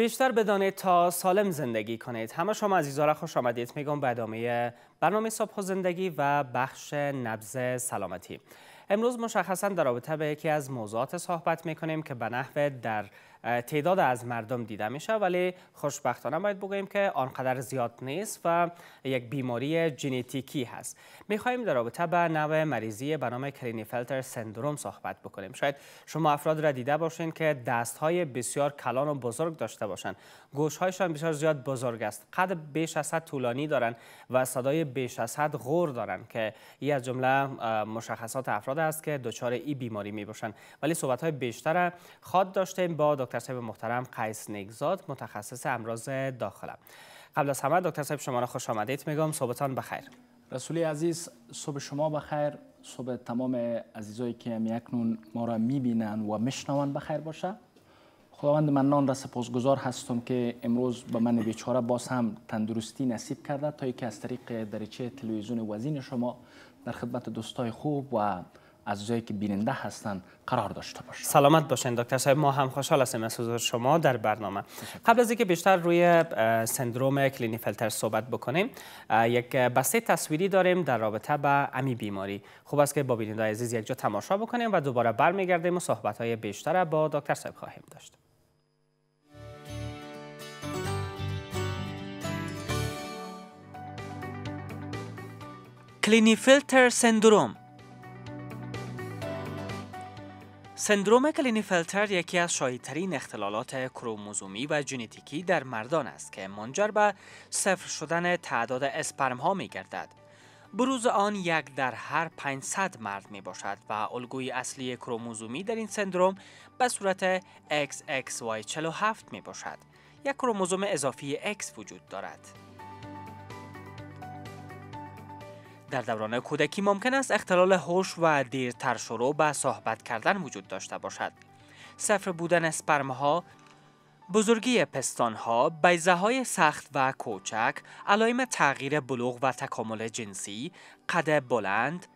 بیشتر بدانید تا سالم زندگی کنید همه شما عزیزان خوش آمدید میگم به ادامه برنامه صبح زندگی و بخش نبض سلامتی امروز مشخصا در رابطه به یکی از موضوعات صحبت میکنیم که به نحو در تعداد از مردم دیده میشه ولی خوشبختانه باید بگویم که آنقدر زیاد نیست و یک بیماری ژنتیکی هست میخواهیم در رابطه به نوع مریضی به نام کلینیفلتر سندروم صحبت بکنیم شاید شما افراد را دیده باشین که دستهای بسیار کلان و بزرگ داشته باشن هایشان بسیار زیاد بزرگ است قد بیش از حد طولانی دارن و صدای بیش از حد غور دارن که این از جمله مشخصات افراد است که دچار این بیماری می ولی صحبت های بیشتر خاط داشتیم با دکتر صاحب محترم قیس نگزاد متخصص امراض داخلم قبل از همه دکتر صاحب شما را خوش آمدید میگم صحبتان بخیر رسولی عزیز صبح شما بخیر صبح تمام عزیزایی که می اکنون ما را میبینن و میشنون بخیر باشه خداوند نان را سپاسگزار هستم که امروز به من بیچاره باز هم تندرستی نصیب کرده تا که از طریق دریچه تلویزیون وزین شما در خدمت دوستای خوب و جایی که بیننده هستن قرار داشته باشه سلامت باشین دکتر صاحب ما هم خوشحال هستیم از حضور شما در برنامه قبل از اینکه بیشتر روی سندروم فلتر صحبت بکنیم یک بسته تصویری داریم در رابطه با امی بیماری خوب است که با بیننده عزیز یک جا تماشا بکنیم و دوباره برمیگردیم و صحبت های بیشتر با دکتر صاحب خواهیم داشت کلینیفلتر سندروم سندروم کلینیفلتر یکی از شایدترین اختلالات کروموزومی و ژنتیکی در مردان است که منجر به صفر شدن تعداد اسپرم ها می گردد. بروز آن یک در هر 500 مرد می باشد و الگوی اصلی کروموزومی در این سندروم به صورت XXY47 می باشد. یک کروموزوم اضافی X وجود دارد. در دوران کودکی ممکن است اختلال هوش و دیرتر شروع به صحبت کردن وجود داشته باشد. صفر بودن اسپرمها ها، بزرگی پستان ها، بیزه های سخت و کوچک، علائم تغییر بلوغ و تکامل جنسی، قد بلند،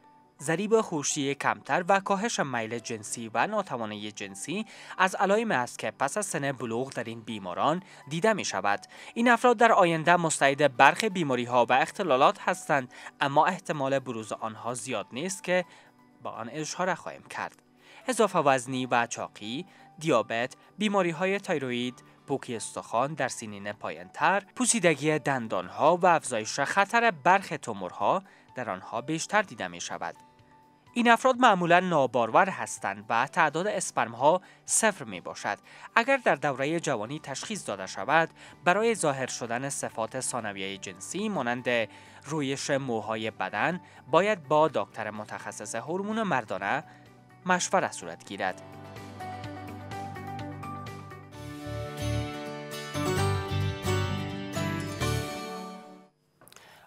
ضریب خوشی کمتر و کاهش میل جنسی و ناتوانی جنسی از علائم است که پس از سن بلوغ در این بیماران دیده می شود این افراد در آینده مستعد برخی بیماری ها و اختلالات هستند اما احتمال بروز آنها زیاد نیست که با آن اشاره خواهیم کرد اضافه وزنی و چاقی، دیابت، بیماری های تایروید، پوکی استخوان در سینین پایینتر، پوسیدگی دندان ها و افزایش خطر برخ تومورها در آنها بیشتر دیده می شود. این افراد معمولا نابارور هستند و تعداد اسپرم ها صفر می باشد. اگر در دوره جوانی تشخیص داده شود، برای ظاهر شدن صفات ثانویه جنسی مانند رویش موهای بدن باید با دکتر متخصص هورمون مردانه مشوره صورت گیرد.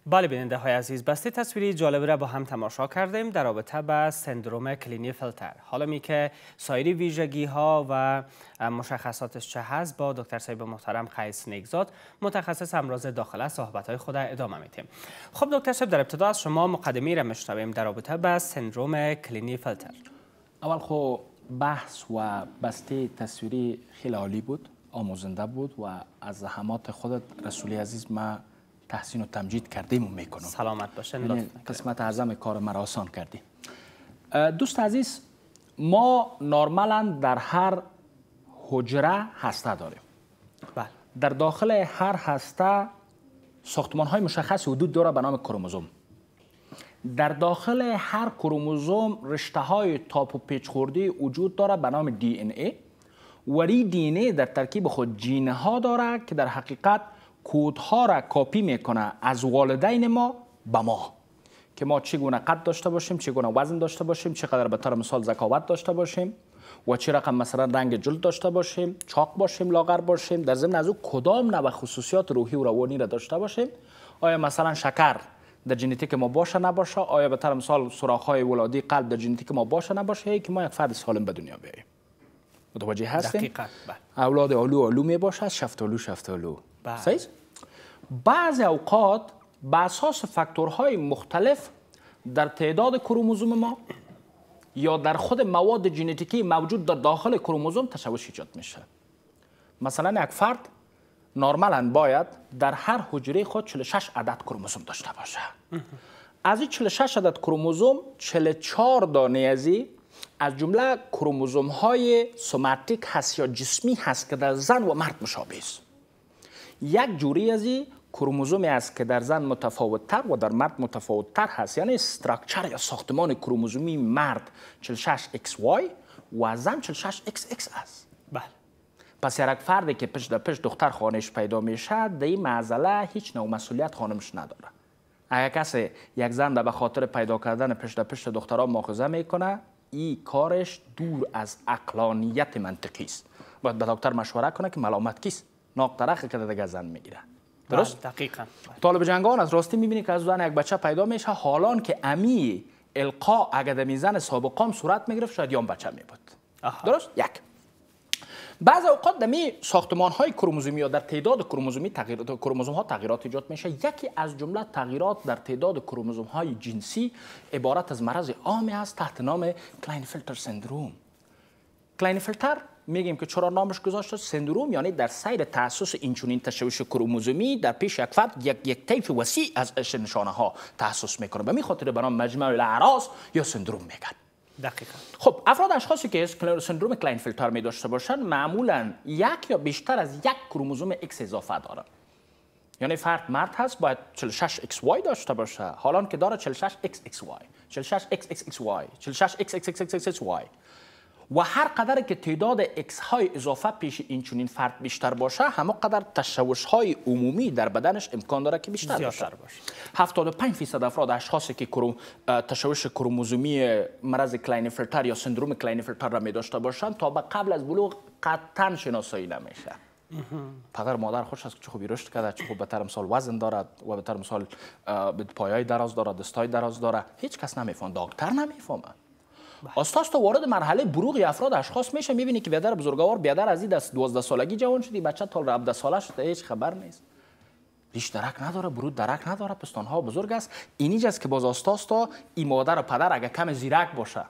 بله بیننده های عزیز بسته تصویری جالب را با هم تماشا کردیم در رابطه با سندروم کلینی فلتر حالا می که سایر ویژگی ها و مشخصاتش چه هست با دکتر صاحب محترم قیس نگزاد متخصص امراض داخله صحبت های خود ادامه میتیم خب دکتر شب در ابتدا از شما مقدمه را مشنویم در رابطه با سندروم کلینی فلتر اول خب بحث و بسته تصویری خیلی عالی بود آموزنده بود و از زحمات خودت رسولی عزیز ما تحسین و تمجید کردیم و میکنم سلامت باشین یعنی قسمت اعظم کار مرا آسان کردیم دوست عزیز ما نرمالا در هر حجره هسته داریم بله در داخل هر هسته ساختمان های مشخص حدود داره به نام کروموزوم در داخل هر کروموزوم رشته های تاپ و پیچ وجود داره به نام دی این ای وری دی این ای در ترکیب خود جینه ها داره که در حقیقت کودها را کپی میکنه از والدین ما به ما که ما چگونه قد داشته باشیم چگونه وزن داشته باشیم چقدر به طور مثال زکاوت داشته باشیم و چه رقم مثلا رنگ جلد داشته باشیم چاق باشیم لاغر باشیم در ضمن از او کدام نوع خصوصیات روحی و روانی را داشته باشیم آیا مثلا شکر در ژنتیک ما باشه نباشه آیا به طور مثال های ولادی قلب در ژنتیک ما باشه نباشه که ما یک فرد سالم به دنیا بیاییم متوجه هستیم دقیقاً بله. اولاد آلو آلو می باشه شفتالو شفتالو صحیح بعض اوقات به اساس فاکتورهای مختلف در تعداد کروموزوم ما یا در خود مواد ژنتیکی موجود در داخل کروموزوم تشوش ایجاد میشه مثلا یک فرد نرمالا باید در هر حجره خود 46 عدد کروموزوم داشته باشه از این 46 عدد کروموزوم 44 دانه از از جمله کروموزوم های سوماتیک هست یا جسمی هست که در زن و مرد مشابه است یک جوری از این کروموزومی است که در زن متفاوت تر و در مرد متفاوت تر هست یعنی استراکچر یا ساختمان کروموزومی مرد 46 XY و زن 46 XX است بله پس یک فردی که پشت در پشت دختر خانش پیدا میشه در این معضله هیچ نوع مسئولیت خانمش نداره اگر کسی یک زن به خاطر پیدا کردن پشت در پشت دخترها مؤاخذه میکنه این کارش دور از اقلانیت منطقی است باید به دکتر مشوره کنه که ملامت کیست ناقترخ کرده زن میگیره بله، درست دقیقا بله. طالب جنگان از راستی میبینی که از زن یک بچه پیدا میشه حالان که امی القا اگه زن سابقام صورت میگرفت شاید یام بچه میبود درست یک بعض اوقات دمی ساختمان های کروموزومی یا در تعداد کروموزومی تغییر کروموزوم ها تغییرات ایجاد میشه یکی از جمله تغییرات در تعداد کروموزوم های جنسی عبارت از مرض عامی است تحت نام کلاینفلتر سندروم کلاینفلتر میگیم که چرا نامش گذاشته سندروم یعنی در سیر این چنین تشویش کروموزومی در پیش یک فرد یک یک طیف وسیع از نشانه ها تاسیس میکنه به می خاطر به نام الاعراض یا سندروم میگن دقیقا خب افراد اشخاصی که سندروم کلاین فیلتر می داشته باشن معمولا یک یا بیشتر از یک کروموزوم X اضافه دارند یعنی فرد مرد هست باید 46 XY داشته باشه حالان که داره 46 XXY 46 XXXY 46 XXXXY و هر قدر که تعداد اکس های اضافه پیش این چنین فرد بیشتر باشه همه قدر تشوش های عمومی در بدنش امکان داره که بیشتر باشه. باشه 75 فیصد افراد اشخاصی که تشوش کروموزومی مرض کلاینفرتر یا سندروم کلاینفرتر را می داشته باشند تا به قبل از بلوغ قطعا شناسایی نمیشه پدر مادر خوش است که چه خوبی رشد کرده چه خوب بهتر مثال وزن دارد و بهتر مثال پایای دراز دارد دستای دراز دارد. هیچ کس نمیفهم دکتر نمیفهمه بله. استاد تا وارد مرحله بروغی افراد اشخاص میشه میبینی که بیادر بزرگوار بیادر از این دست سالگی جوان شدی بچه تا 17 ساله شده هیچ خبر نیست ریش درک نداره برود درک نداره پستانها بزرگ است اینیج است که باز استاد تا این مادر و پدر اگه کم زیرک باشه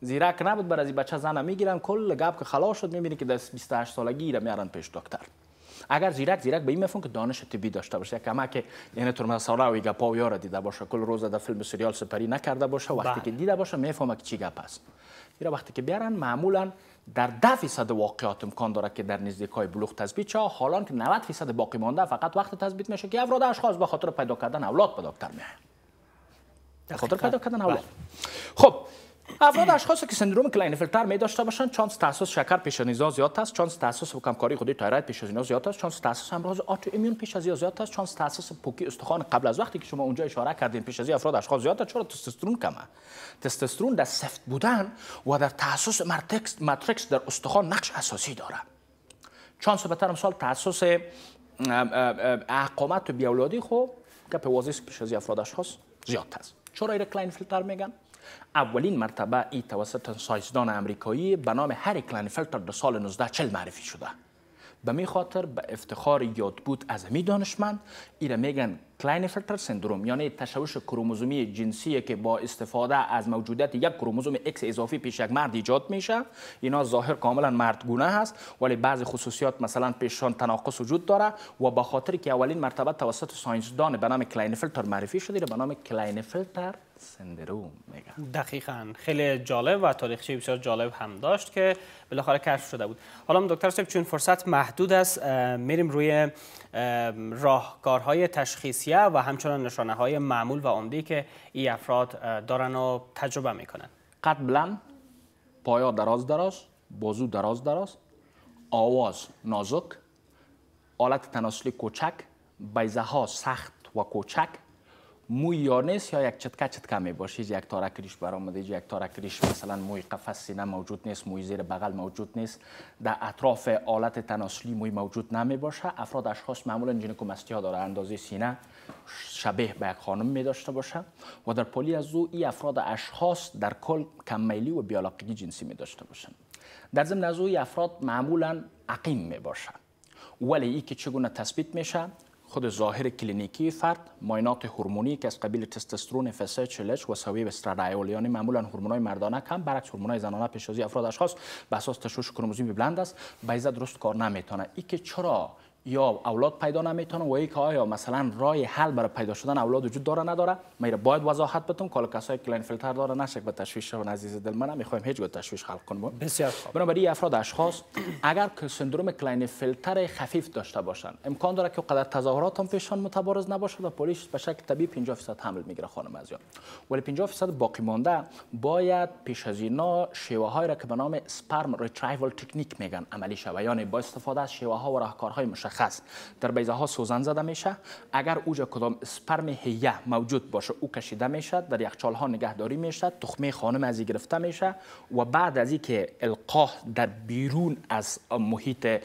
زیرک نبود بر از این بچه زنه میگیرن کل گپ که خلاص شد میبینی که دست 28 سالگی را میارن پیش دکتر اگر زیرک زیرک این میفهم که دانش طبی داشته باشه که یعنی و گپا و یارا دیده باشه کل روزه در فیلم سریال سپری نکرده باشه وقتی بله. که دیده باشه میفهمه که چی گپ است میره وقتی که بیارن معمولا در ده فیصد واقعات امکان داره که در نزدیک های بلوغ تثبیت شه حالا که 90 فیصد باقی مانده فقط وقت تثبیت میشه که افراد اشخاص به خاطر پیدا کردن اولاد به دکتر میان خاطر پیدا کردن اولاد بله. خب افراد اشخاصی که سندروم کلاینفلتر می داشته باشن چانس تاسیس شکر پیش از زیاد است چانس و کمکاری خودی تایراید پیش از زیاد است چانس تاسوس امراض آتو ایمیون پیش از زیاد است چانس تاسوس پوکی استخوان قبل از وقتی که شما اونجا اشاره کردین پیش از افراد اشخاص زیاد است چرا تستوسترون کمه تستوسترون در سفت بودن و در تاسیس ماتریکس ماتریکس در استخوان نقش اساسی داره چانس خب، به مثال تاسیس اقامت بیولادی خو که پیش از افراد اشخاص زیاد است چرا این کلاینفلتر میگن اولین مرتبه ای توسط سایزدان امریکایی به نام هری کلنفلتر در سال 1940 معرفی شده به می خاطر به افتخار یاد بود از می دانشمند ای را میگن کلاین فلتر سندروم یعنی تشویش کروموزومی جنسی که با استفاده از موجودیت یک کروموزوم اکس اضافی پیش یک مرد ایجاد میشه اینا ظاهر کاملا مردگونه هست ولی بعضی خصوصیات مثلا پیشان تناقص وجود داره و به خاطر که اولین مرتبه توسط ساینسدان به نام کلاین معرفی شده به نام کلاین فیلتر سندروم میگن دقیقا خیلی جالب و تاریخچه بسیار جالب هم داشت که بالاخره کشف شده بود حالا دکتر صاحب چون فرصت محدود است میریم روی راهکارهای تشخیصی و همچنان نشانه های معمول و عمدی که این افراد دارن و تجربه میکنن قد بلند پایا دراز دراز بازو دراز دراز آواز نازک آلت تناسلی کوچک بیزه ها سخت و کوچک موی نیست یا یک چتکه چتکه می باشید یک تارکریش برآمده یک تارکریش مثلا موی قفص سینه موجود نیست موی زیر بغل موجود نیست در اطراف آلت تناسلی موی موجود نمی باشه افراد اشخاص معمولا جنکومستی ها داره اندازه سینه شبیه به یک خانم می داشته باشه و در پلی از او ای افراد اشخاص در کل کم و بیالاقی جنسی می داشته باشند در ضمن از او افراد معمولا عقیم می ولی ای که چگونه تثبیت میشه خود ظاهر کلینیکی فرد ماینات هورمونی که از قبیل تستوسترون فسه چلچ و سویب استرادیول یعنی معمولا هورمونای مردانه کم برعکس هورمونای زنانه پیشازی افراد اشخاص به اساس تشوش کروموزومی بلند است بیزه درست کار نمیتونه ای که چرا یا اولاد پیدا نمیتونه و یک آیا مثلا رای حل برای پیدا شدن اولاد وجود داره نداره میره باید وضاحت بتون کالا کسای کلین فیلتر داره نشک به تشویش شون عزیز دل من نمیخوایم هیچ گوت تشویش خلق کنم بسیار خوب بنابراین افراد اشخاص اگر که سندروم کلین فیلتر خفیف داشته باشن امکان داره که قدر تظاهرات هم پیشان متبارز نباشه و پلیس به شکل طبیعی 50 درصد حمل میگیره خانم از یاد ولی 50 درصد باقی مانده باید پیش از اینا شیوه هایی را که به نام سپرم ریترایوال تکنیک میگن عملی شوه یعنی با استفاده از شیوه ها و راهکارهای مشخص مشخص در بیزه ها سوزن زده میشه اگر اوجا کدام اسپرم هیه موجود باشه او کشیده میشه در یخچال ها نگهداری میشه تخمه خانم ازی گرفته میشه و بعد از اینکه القاح در بیرون از محیط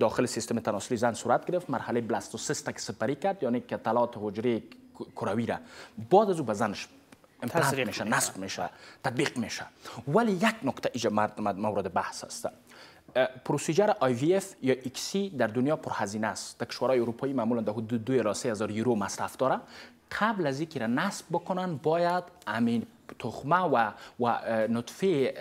داخل سیستم تناسلی زن صورت گرفت مرحله بلاستوسیست تک سپری کرد یعنی که تلات حجره کروی را بعد از او به زنش امپلانت میشه نصب میشه تطبیق میشه ولی یک نکته ایجا مورد بحث است. پروسیجر آی وی اف یا ایکسی در دنیا پرهزینه است در کشورهای اروپایی معمولا در حدود 2 الی هزار یورو مصرف داره قبل از اینکه را نصب بکنن باید امین تخمه و, و نطفه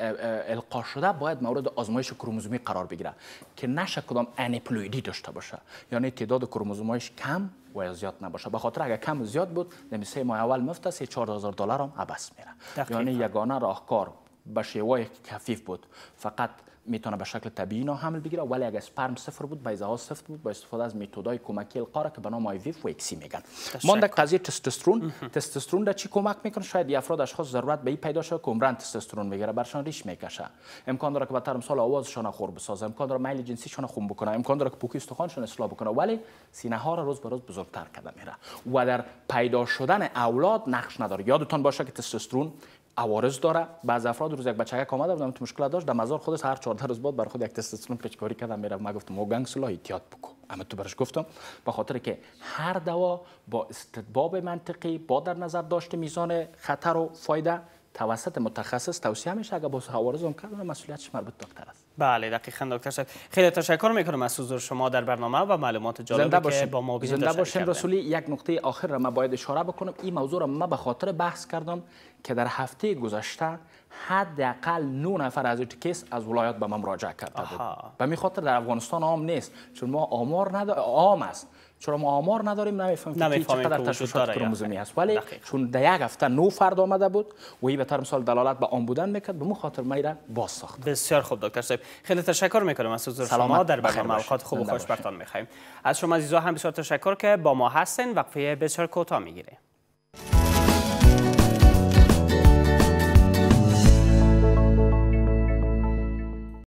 القا شده باید مورد آزمایش کروموزومی قرار بگیره که نشه کدام انپلویدی داشته باشه یعنی تعداد کروموزومایش کم و یا زیاد نباشه به خاطر اگر کم و زیاد بود در یعنی سه ماه اول مفته سه 4000 دلار هم عبس میره یعنی یگانه راهکار به شیوه کفیف بود فقط میتونه به شکل طبیعی نو حمل بگیره ولی اگه اسپرم صفر بود بیزه ها صفر بود با استفاده از متدای کمکی القاره که به نام آی وی اکسی میگن مانده قضیه تستوسترون تستوسترون در چی کمک میکنه شاید افراد اشخاص ضرورت به این پیدا شه که عمرن تستوسترون بگیره برشان ریش میکشه امکان داره که بعد سال آوازشان خور بسازه امکان داره میل جنسیشان خون بکنه امکان داره که پوکی استخوانشون اصلاح بکنه ولی سینه ها رو روز به روز بزرگتر کرده میره و در پیدا شدن اولاد نقش نداره یادتون باشه که تستوسترون عوارض داره بعض افراد روز یک که آمده بودم تو مشکل داشت در مزار خودش هر 14 روز بعد بر خود یک تستوسترون پیچکاری کردم میره ما گفتم او گنگ سلا احتیاط بکن اما تو برش گفتم به خاطر که هر دوا با استدباب منطقی با در نظر داشته میزان خطر و فایده توسط متخصص توصیه میشه اگر با حوارض کردن مسئولیتش مربوط دکتر است بله دقیقا دکتر شد خیلی تشکر میکنم از حضور شما در برنامه و معلومات جالبی که با ما زنده باشیم رسولی یک نقطه آخر را من باید اشاره بکنم این موضوع را من به خاطر بحث کردم که در هفته گذشته حداقل 9 نفر از این کیس از ولایات به ما مراجعه کرده بود به خاطر در افغانستان عام نیست چون ما آمار نداره عام است چرا ما آمار نداریم نمیفهمیم چقدر تشویشات کروموزومی یعنی. هست ولی چون در یک هفته نو فرد آمده بود و این به مثال دلالت به آن بودن میکرد به مو خاطر ما را باز ساخت بسیار خوب دکتر صاحب خیلی تشکر میکنم از حضور شما در برنامه خوب و خوش برتان میخوایم از شما عزیزا هم بسیار تشکر که با ما هستین وقفه بسیار کوتاه میگیره